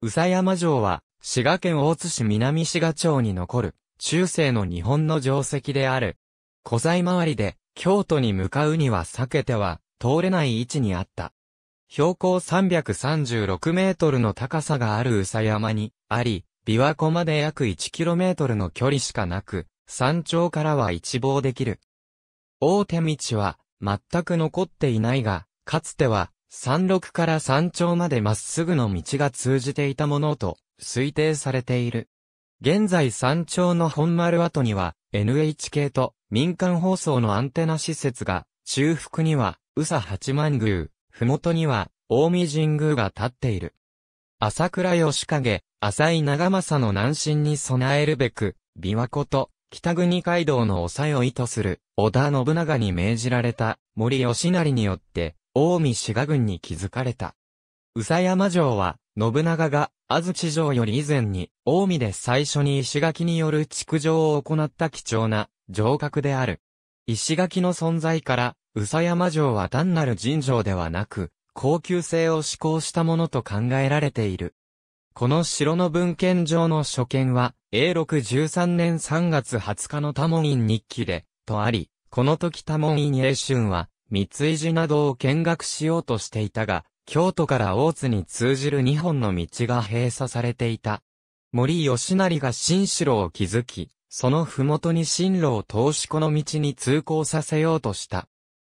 宇佐山城は、滋賀県大津市南滋賀町に残る、中世の日本の城跡である。古材周りで、京都に向かうには避けては、通れない位置にあった。標高336メートルの高さがある宇佐山に、あり、琵琶湖まで約1キロメートルの距離しかなく、山頂からは一望できる。大手道は、全く残っていないが、かつては、山麓から山頂までまっすぐの道が通じていたものと推定されている。現在山頂の本丸跡には NHK と民間放送のアンテナ施設が、中腹には宇佐八幡宮、麓には大見神宮が建っている。朝倉義景、浅井長政の南進に備えるべく、琵琶湖と北国街道の抑えを意図する織田信長に命じられた森義成によって近江滋賀軍に築かれた。宇佐山城は、信長が安土城より以前に、近江で最初に石垣による築城を行った貴重な城郭である。石垣の存在から、宇佐山城は単なる神城ではなく、高級性を志向したものと考えられている。この城の文献上の所見は、永禄13年3月20日の多門院日記で、とあり、この時多門院英春は、三井寺などを見学しようとしていたが、京都から大津に通じる2本の道が閉鎖されていた。森吉成が新城を築き、その麓に進路を投資この道に通行させようとした。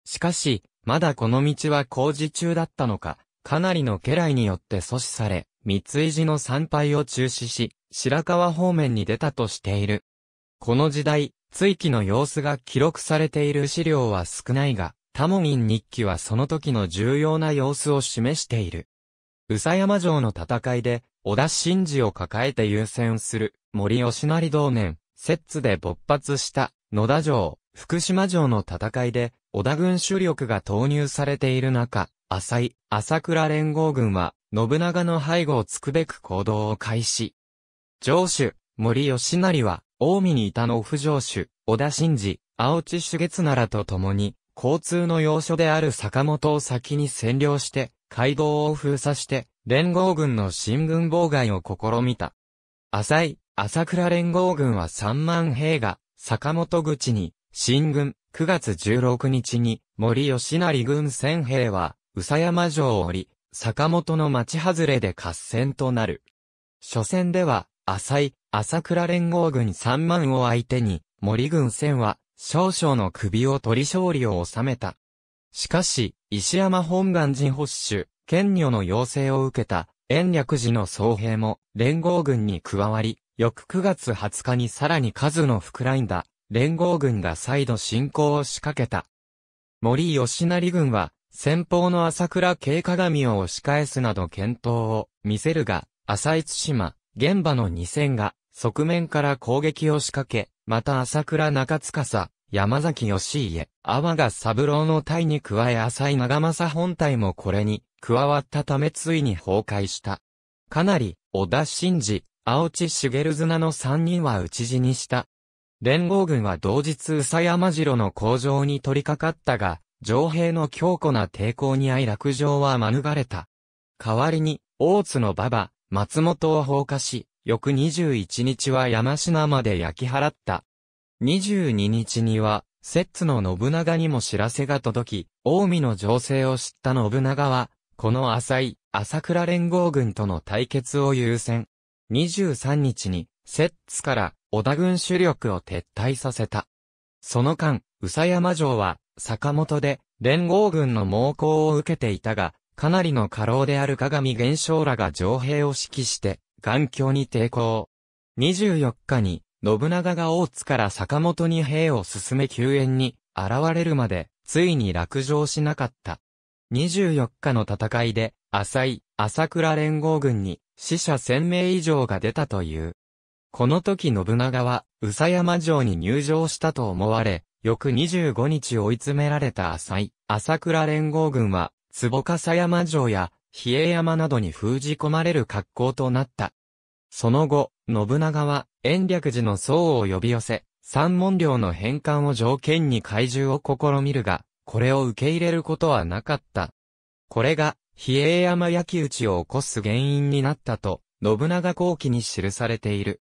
しかし、まだこの道は工事中だったのか、かなりの家来によって阻止され、三井寺の参拝を中止し、白川方面に出たとしている。この時代、追記の様子が記録されている資料は少ないが、タモミン日記はその時の重要な様子を示している。宇佐山城の戦いで、織田信二を抱えて優先する、森吉成同年、摂津で勃発した、野田城、福島城の戦いで、織田軍主力が投入されている中、浅井、朝倉連合軍は、信長の背後をつくべく行動を開始。城主、森吉成は、近江にいたの府城主、織田信二、青地主月ならと共に、交通の要所である坂本を先に占領して、街道を封鎖して、連合軍の進軍妨害を試みた。浅井、朝倉連合軍は3万兵が、坂本口に、進軍、9月16日に、森吉成軍1000兵は、宇佐山城を降り、坂本の町外れで合戦となる。初戦では、浅井、朝倉連合軍3万を相手に、森軍1000は、少々の首を取り勝利を収めた。しかし、石山本願寺保守、県女の要請を受けた、延暦寺の総兵も、連合軍に加わり、翌9月20日にさらに数の膨らんだ、連合軍が再度進攻を仕掛けた。森吉成軍は、先方の朝倉慶鏡を押し返すなど検討を見せるが、浅井津島、現場の2戦が側面から攻撃を仕掛け、また朝倉中司、山崎義家、阿波が三郎の隊に加え浅井長政本体もこれに加わったためついに崩壊した。かなり、小田信二、青地茂綱の三人は討ち死にした。連合軍は同日宇佐山城の工場に取り掛かったが、城兵の強固な抵抗に遭い落城は免れた。代わりに、大津の馬場、松本を放火し、翌21日は山科まで焼き払った。22日には、摂津の信長にも知らせが届き、近江の情勢を知った信長は、この浅い、朝倉連合軍との対決を優先。23日に、摂津から織田軍主力を撤退させた。その間、宇佐山城は、坂本で、連合軍の猛攻を受けていたが、かなりの過労である鏡現象らが城兵を指揮して、頑強に抵抗。24日に、信長が大津から坂本に兵を進め救援に、現れるまで、ついに落城しなかった。24日の戦いで、浅井、朝倉連合軍に、死者1000名以上が出たという。この時信長は、宇佐山城に入城したと思われ、翌25日追い詰められた浅井、朝倉連合軍は、坪笠山城や比叡山などに封じ込まれる格好となった。その後、信長は、延暦寺の僧を呼び寄せ、三門領の返還を条件に怪獣を試みるが、これを受け入れることはなかった。これが、比叡山焼き討ちを起こす原因になったと、信長後期に記されている。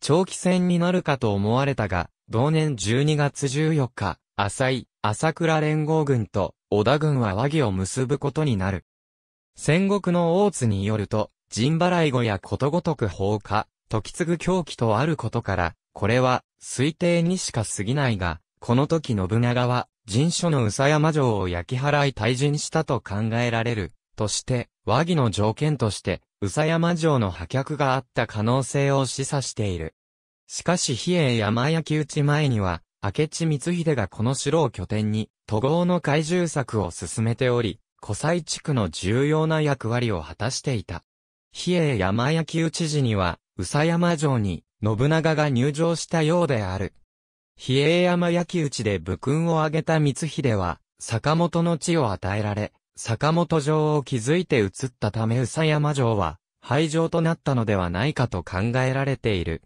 長期戦になるかと思われたが、同年12月14日、浅井、朝倉連合軍と、織田軍は和議を結ぶことになる。戦国の大津によると、陣払い後やことごとく放火、時継ぐ狂気とあることから、これは推定にしか過ぎないが、この時信長は、陣所の宇佐山城を焼き払い退陣したと考えられる、として、和議の条件として、宇佐山城の破却があった可能性を示唆している。しかし比叡山焼き討ち前には、明智光秀がこの城を拠点に、都合の怪獣策を進めており、湖西地区の重要な役割を果たしていた。比叡山焼討ち時には、宇佐山城に、信長が入城したようである。比叡山焼討で武勲を挙げた光秀は、坂本の地を与えられ、坂本城を築いて移ったため宇佐山城は、廃城となったのではないかと考えられている。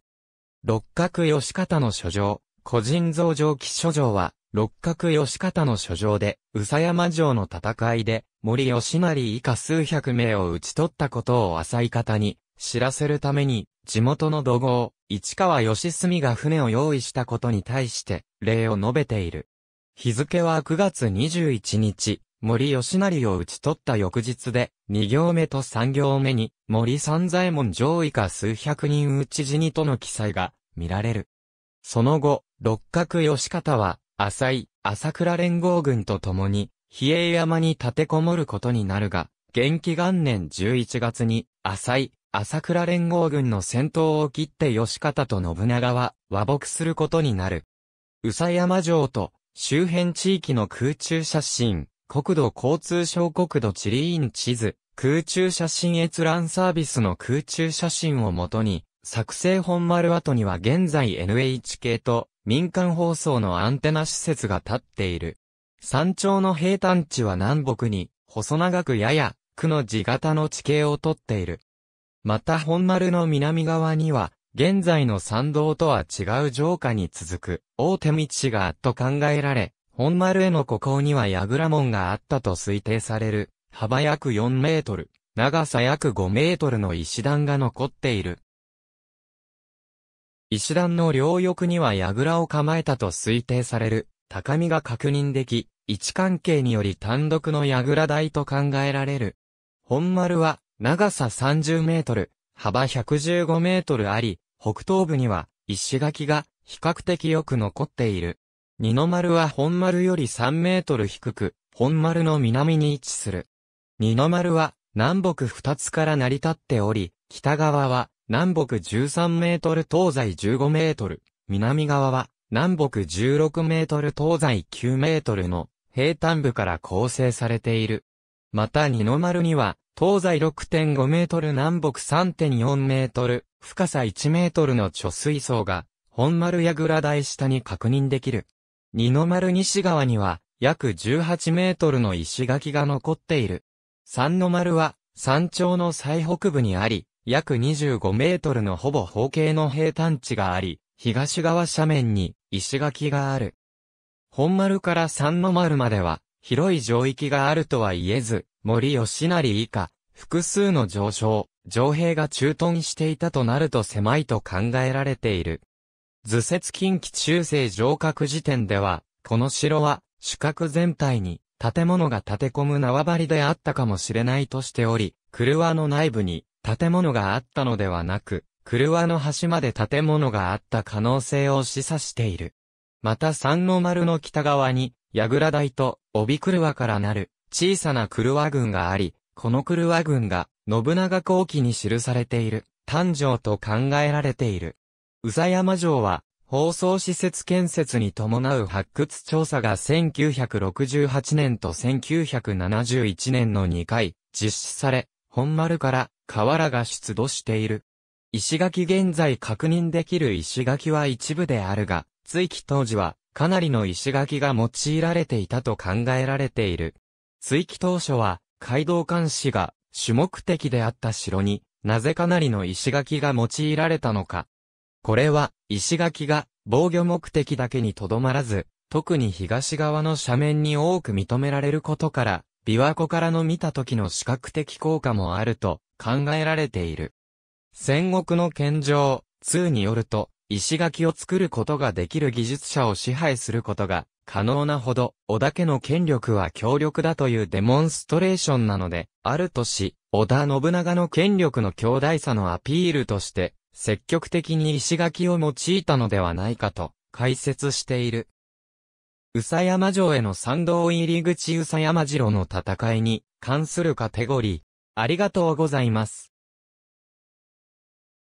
六角義方の書状、個人造上記書状は、六角義方の書状で、宇佐山城の戦いで、森義成以下数百名を討ち取ったことを浅い方に知らせるために、地元の土豪、市川義澄が船を用意したことに対して、礼を述べている。日付は9月21日、森義成を討ち取った翌日で、2行目と3行目に、森三左衛門上位下数百人討ち死にとの記載が見られる。その後、六角義方は、浅井、朝倉連合軍と共に、比叡山に立てこもることになるが、元気元年11月に、浅井、朝倉連合軍の戦闘を切って吉方と信長は和睦することになる。宇佐山城と周辺地域の空中写真、国土交通省国土地理院地図、空中写真閲覧サービスの空中写真をもとに、作成本丸跡には現在 NHK と民間放送のアンテナ施設が建っている。山頂の平坦地は南北に、細長くやや、区の字型の地形をとっている。また本丸の南側には、現在の山道とは違う城下に続く、大手道があっと考えられ、本丸への孤高には櫓門があったと推定される、幅約4メートル、長さ約5メートルの石段が残っている。石段の両翼には櫓を構えたと推定される、高みが確認でき、位置関係により単独の櫓台と考えられる。本丸は、長さ30メートル、幅115メートルあり、北東部には、石垣が、比較的よく残っている。二の丸は本丸より3メートル低く、本丸の南に位置する。二の丸は、南北二つから成り立っており、北側は、南北13メートル東西15メートル、南側は南北16メートル東西9メートルの平坦部から構成されている。また二の丸には東西6.5メートル南北3.4メートル、深さ1メートルの貯水槽が本丸やぐら台下に確認できる。二の丸西側には約18メートルの石垣が残っている。三の丸は山頂の最北部にあり、約25メートルのほぼ方形の平坦地があり、東側斜面に石垣がある。本丸から三の丸までは、広い上域があるとは言えず、森吉成以下、複数の上昇、上兵が駐屯していたとなると狭いと考えられている。図説近畿中世上郭時点では、この城は、主角全体に、建物が建て込む縄張りであったかもしれないとしており、車の内部に、建物があったのではなく、車の端まで建物があった可能性を示唆している。また三の丸の北側に、櫓台と帯車からなる小さな車群があり、この車群が信長後期に記されている誕生と考えられている。宇佐山城は放送施設建設に伴う発掘調査が1968年と1971年の2回実施され、本丸から瓦が出土している。石垣現在確認できる石垣は一部であるが、追記当時はかなりの石垣が用いられていたと考えられている。追記当初は、街道監視が主目的であった城に、なぜかなりの石垣が用いられたのか。これは、石垣が防御目的だけにとどまらず、特に東側の斜面に多く認められることから、琵琶湖からの見た時の視覚的効果もあると考えられている。戦国の献上、2によると、石垣を作ることができる技術者を支配することが可能なほど、織田家の権力は強力だというデモンストレーションなので、あるとし、織田信長の権力の強大さのアピールとして、積極的に石垣を用いたのではないかと解説している。宇佐山城への参道入り口宇佐山城の戦いに関するカテゴリー、ありがとうございます。